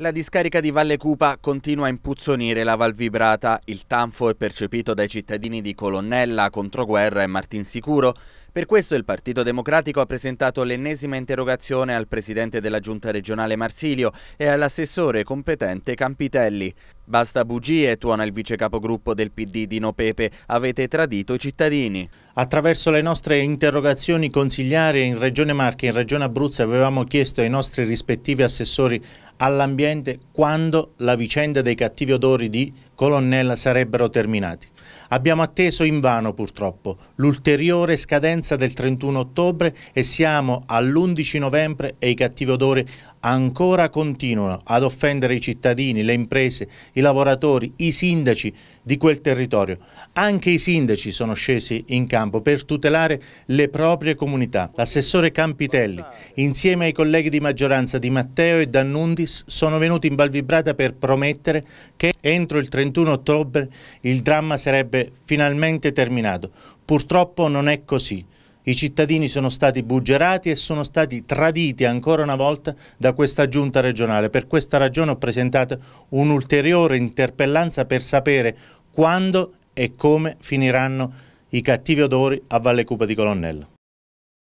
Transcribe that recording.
La discarica di Valle Cupa continua a impuzzonire la Val Vibrata. Il tanfo è percepito dai cittadini di Colonnella, Controguerra e Martinsicuro per questo il Partito Democratico ha presentato l'ennesima interrogazione al presidente della giunta regionale Marsilio e all'assessore competente Campitelli. Basta bugie, tuona il vice capogruppo del PD Dino Pepe, avete tradito i cittadini. Attraverso le nostre interrogazioni consigliari in Regione Marche e in Regione Abruzzo avevamo chiesto ai nostri rispettivi assessori all'ambiente quando la vicenda dei cattivi odori di Colonnella sarebbero terminati. Abbiamo atteso invano purtroppo l'ulteriore scadenza del 31 ottobre e siamo all'11 novembre e i cattivi odori ancora continuano ad offendere i cittadini, le imprese, i lavoratori, i sindaci di quel territorio. Anche i sindaci sono scesi in campo per tutelare le proprie comunità. L'assessore Campitelli, insieme ai colleghi di maggioranza di Matteo e D'Annundis, sono venuti in Valvibrata per promettere che entro il 31 ottobre il dramma sarà sarebbe finalmente terminato. Purtroppo non è così. I cittadini sono stati buggerati e sono stati traditi ancora una volta da questa giunta regionale. Per questa ragione ho presentato un'ulteriore interpellanza per sapere quando e come finiranno i cattivi odori a Valle Cupa di Colonnello.